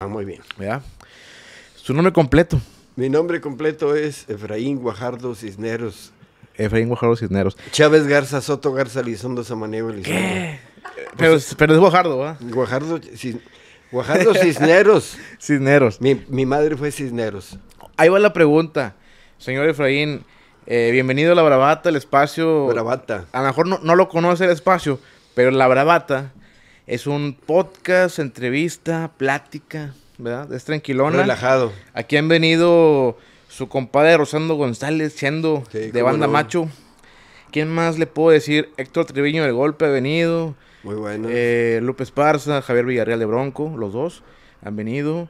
Ah, muy bien. Su nombre completo. Mi nombre completo es Efraín Guajardo Cisneros. Efraín Guajardo Cisneros. Chávez Garza Soto Garza Lizondo Samaniego Pero, es Guajardo, ¿verdad? Guajardo, Cisneros. Cisneros. Mi, madre fue Cisneros. Ahí va la pregunta, señor Efraín. Eh, bienvenido a La Bravata, el espacio. Bravata. A lo mejor no, no lo conoce el espacio, pero La Bravata es un podcast, entrevista, plática, ¿verdad? Es tranquilona. Relajado. Aquí han venido su compadre Rosando González, siendo de banda macho. ¿Quién más le puedo decir? Héctor Treviño del Golpe ha venido. Muy bueno. Eh, Parza, Javier Villarreal de Bronco, los dos han venido.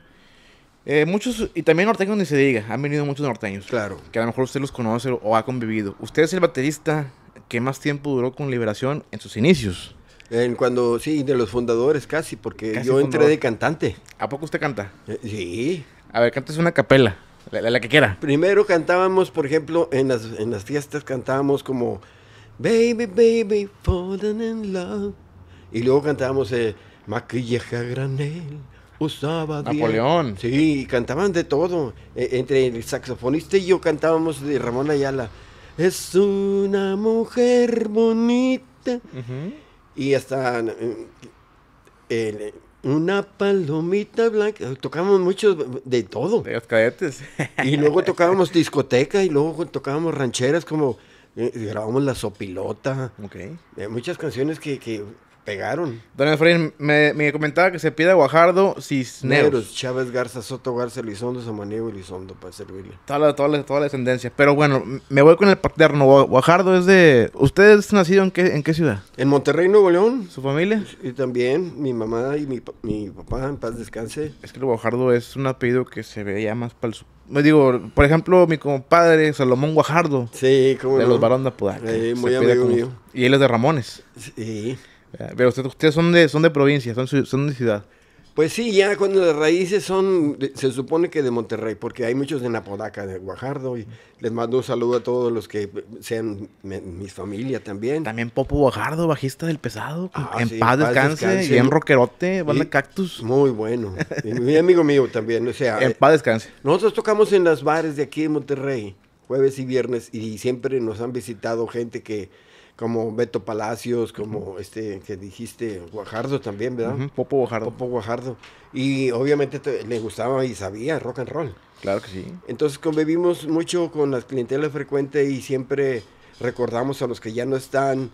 Eh, muchos, y también norteños ni se diga, han venido muchos norteños. Claro. Que a lo mejor usted los conoce o ha convivido. Usted es el baterista que más tiempo duró con Liberación en sus inicios. En cuando, sí, de los fundadores casi, porque yo entré de cantante. ¿A poco usted canta? Eh, sí. A ver, cantes una capela, la, que quiera. Primero cantábamos, por ejemplo, en las, en las fiestas cantábamos como Baby, baby, falling in love. Y luego cantábamos eh, Maquillaje a granel, usaba... Napoleón. Sí, cantaban de todo. E, entre el saxofonista y yo cantábamos de Ramón Ayala. Es una mujer bonita. Y hasta eh, eh, una palomita blanca. tocamos mucho de todo. De los cadetes. Y luego tocábamos discoteca y luego tocábamos rancheras como eh, grabamos La Sopilota. Okay. muchas canciones que pegaron. Don Efraín me, comentaba que se pide Guajardo Cisneros. Chávez Garza, Soto Garza, Elizondo, Samaniego, Elizondo para servirle. Toda la, descendencia. Pero bueno, me voy con el paterno. Guajardo es de... ¿Usted es nacido en qué, en qué ciudad? En Monterrey, Nuevo León. ¿Su familia? Y también mi mamá y mi, papá, en paz descanse. Es que el Guajardo es un apellido que se veía más para el sur me digo, por ejemplo, mi compadre Salomón Guajardo. Sí, como De los Barón de Apodaca. muy amigo mío. Y él es de Ramones. Sí. Eh, pero ustedes, son de son de provincia, son, son de ciudad. Pues sí, ya cuando las raíces son, se supone que de Monterrey, porque hay muchos de Napodaca, de Guajardo, y les mando un saludo a todos los que sean mi, familia también. También Popo Guajardo, bajista del pesado, ah, en paz, descanse, bien rockerote, banda Cactus. Muy bueno, mi amigo mío también, o sea. En paz descanse. Nosotros tocamos en las bares de aquí de Monterrey, jueves y viernes, y siempre nos han visitado gente que como Beto Palacios, como este que dijiste, Guajardo también, ¿verdad? Popo Guajardo. Popo Guajardo. Y obviamente le gustaba y sabía rock and roll. Claro que sí. Entonces convivimos mucho con las clientelas frecuentes y siempre recordamos a los que ya no están.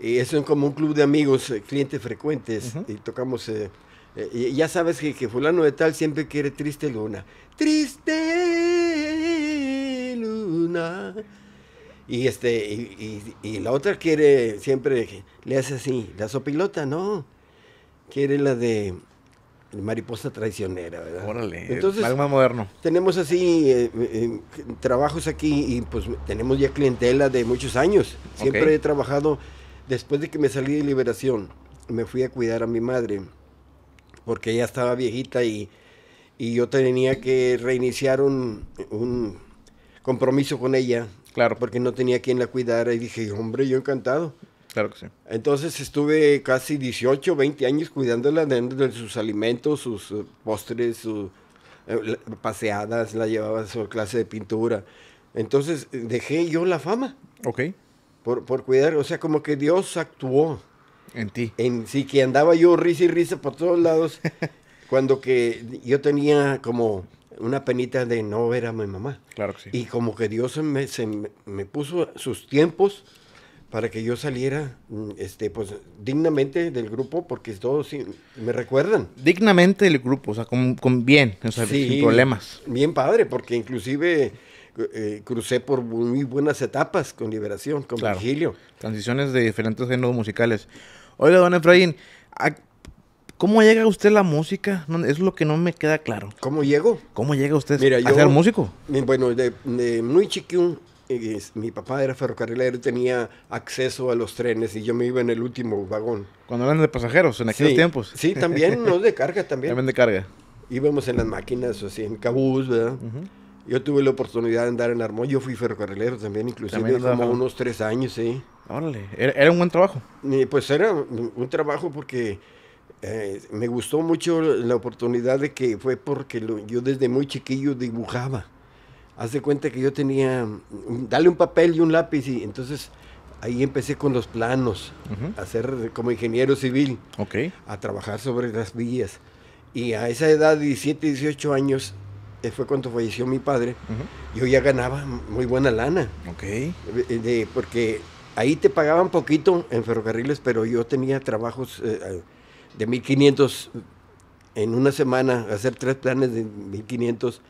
Y eso es como un club de amigos, eh, clientes frecuentes. Y tocamos... Eh, eh, ya sabes que, que fulano de tal siempre quiere triste luna. Triste luna. Y este, y, la otra quiere siempre, le hace así, la sopilota, no. Quiere la de mariposa traicionera, ¿verdad? Órale, Entonces, moderno. Tenemos así eh, eh, eh, trabajos aquí y pues tenemos ya clientela de muchos años. Siempre he trabajado, después de que me salí de liberación, me fui a cuidar a mi madre, porque ella estaba viejita y, yo tenía que reiniciar un, un compromiso con ella Claro. Porque no tenía quien la cuidara y dije, hombre, yo encantado. Claro que sí. Entonces estuve casi 18, 20 años cuidándola dentro de sus alimentos, sus eh, postres, sus eh, paseadas, la llevaba a su clase de pintura. Entonces eh, dejé yo la fama. Ok. Por, cuidar, o sea, como que Dios actuó. En ti. En sí, que andaba yo risa y risa por todos lados. cuando que yo tenía como una penita de no ver a mi mamá. Claro que sí. Y como que Dios me, puso sus tiempos para que yo saliera mm, este pues dignamente del grupo porque todos me recuerdan dignamente del grupo o sea con, bien sin problemas bien padre porque inclusive eh, eh, crucé por muy buenas etapas con liberación con Virgilio transiciones de diferentes géneros musicales oiga don Efraín ¿Cómo llega usted la música? es lo que no me queda claro. ¿Cómo llego? ¿Cómo llega usted a ser músico? Bueno, de, muy chiquín, mi papá era ferrocarrilero, tenía acceso a los trenes y yo me iba en el último vagón. Cuando eran de pasajeros, en aquellos tiempos. Sí, también, no de carga también. También de carga. Íbamos en las máquinas, así, en cabús, ¿verdad? Yo tuve la oportunidad de andar en Armón, yo fui ferrocarrilero también, inclusive como unos tres años, sí. Órale, ¿era, un buen trabajo? Y pues era un trabajo porque eh, me gustó mucho la oportunidad de que fue porque yo desde muy chiquillo dibujaba. Hace cuenta que yo tenía, mm, dale un papel y un lápiz y entonces ahí empecé con los planos, a ser como ingeniero civil, a trabajar sobre las vías. Y a esa edad, de 17, 18 años, eh, fue cuando falleció mi padre, yo ya ganaba muy buena lana. porque ahí te pagaban poquito en ferrocarriles, pero yo tenía trabajos... Eh, de 1500 en una semana, hacer tres planes de 1500,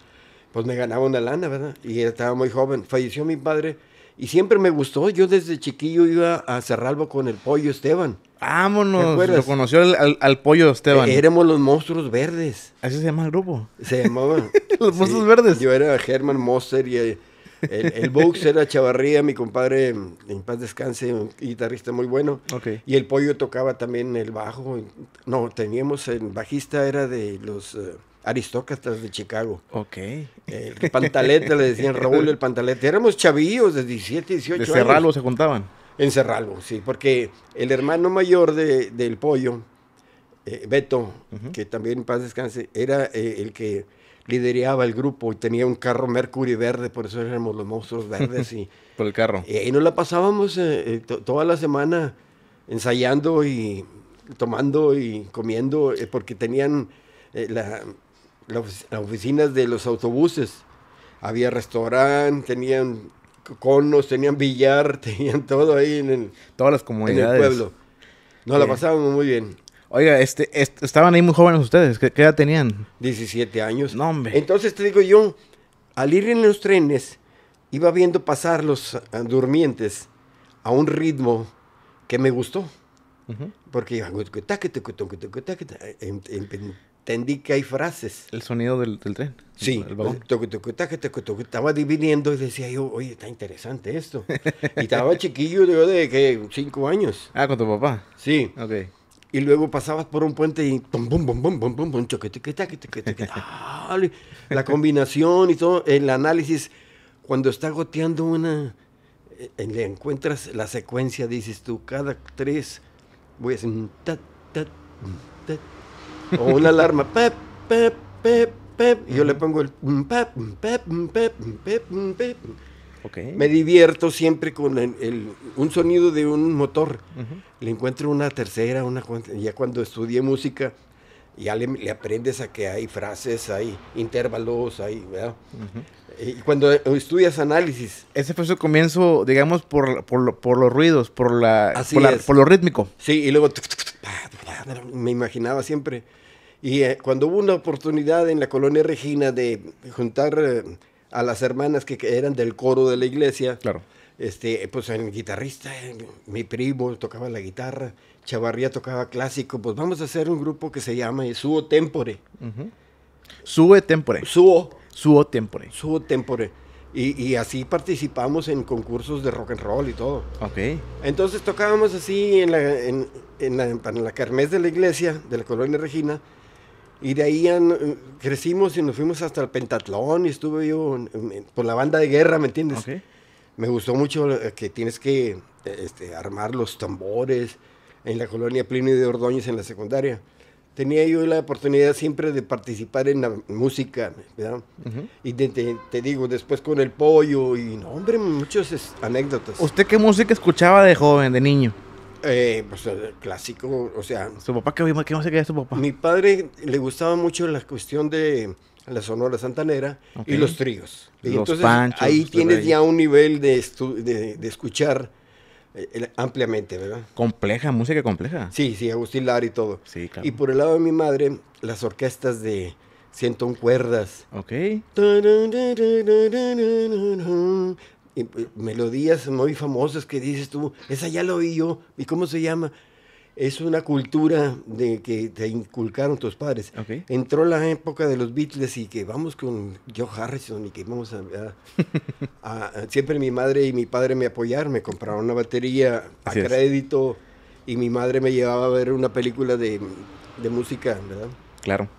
pues me ganaba una lana, ¿verdad? Y estaba muy joven. Falleció mi padre y siempre me gustó. Yo desde chiquillo iba a Cerralbo con el pollo Esteban. Vámonos, lo conoció al, pollo Esteban. E, éramos los monstruos verdes. ¿Así se llama el grupo? Se llamaba. los monstruos verdes. Yo era Herman Moser y... Eh, el, el era Chavarría, mi compadre, en paz descanse, un guitarrista muy bueno. Y el Pollo tocaba también el bajo. No, teníamos el bajista, era de los eh, aristócratas de Chicago. Ok. El Pantalete, le decían Raúl el Pantalete. Éramos chavillos de 17, 18 años. En se contaban? En sí, porque el hermano mayor del Pollo, eh, Beto, que también en paz descanse, era eh, el que lideraba el grupo y tenía un carro Mercury verde, por eso éramos los monstruos verdes. Y, por el carro. Y, nos la pasábamos eh, eh, toda la semana ensayando y tomando y comiendo, eh, porque tenían las oficinas de los autobuses. Había restaurante, tenían conos, tenían billar, tenían todo ahí en el, Todas las comunidades. pueblo. Nos la pasábamos muy bien. Oiga, este, estaban ahí muy jóvenes ustedes. ¿Qué, edad tenían? 17 años. No, hombre. Entonces te digo yo, al ir en los trenes, iba viendo pasar los ah, durmientes a un ritmo que me gustó. Uh -huh. Porque entendí que hay frases. El sonido del, del tren. Sí, pues, estaba dividiendo y decía yo, oye, está interesante esto. y estaba chiquillo yo de que cinco años. Ah, con tu papá. Sí. Ok y luego pasabas por un puente y la combinación y todo, el análisis, cuando está goteando una, eh, le encuentras la secuencia, dices tú, cada tres, voy a hacer o una alarma, pep, pep, pep, pep, y yo le pongo el pep, pep, pep, pep me divierto siempre con un sonido de un motor. Le encuentro una tercera, una ya cuando estudié música, ya le, aprendes a que hay frases, hay intervalos, hay, Y cuando estudias análisis. Ese fue su comienzo, digamos, por, por, los ruidos, por, la, por, lo rítmico. Sí, y luego me imaginaba siempre. Y eh, cuando hubo una oportunidad en la colonia Regina de juntar... Eh, a las hermanas que eran del coro de la iglesia. Claro. Este, pues el guitarrista, mi primo tocaba la guitarra, Chavarría tocaba clásico, pues vamos a hacer un grupo que se llama Suo Tempore. Suo Tempore. Suo. Tempore. Suo Tempore. Y, así participamos en concursos de rock and roll y todo. Ok. Entonces tocábamos así en la, en, en la carmes de la iglesia, de la colonia Regina, y de ahí eh, crecimos y nos fuimos hasta el pentatlón y estuve yo por la banda de guerra, ¿me entiendes? Me gustó mucho eh, que tienes que eh, este, armar los tambores en la colonia Plinio de Ordóñez en la secundaria. Tenía yo la oportunidad siempre de participar en la música, ¿verdad? Y te, te, digo, después con el pollo y, no, hombre, muchas anécdotas. ¿Usted qué música escuchaba de joven, de niño? Eh, pues, eh, clásico, o sea. ¿Su papá qué, qué más su papá? Mi padre le gustaba mucho la cuestión de la Sonora Santanera y los tríos. Y los panchos, ahí tienes ya un nivel de, de, escuchar eh, ampliamente, ¿verdad? Compleja, música compleja. Sí, sí, Agustín Lara y todo. Y por el lado de mi madre, las orquestas de 101 cuerdas. Ok. Eh, melodías muy famosas que dices tú, esa ya lo oí yo, ¿y cómo se llama? Es una cultura de que te inculcaron tus padres. Entró la época de los Beatles y que vamos con Joe Harrison y que vamos a, Siempre mi madre y mi padre me apoyaron, me compraron una batería a crédito y mi madre me llevaba a ver una película de, de música, ¿verdad? Claro.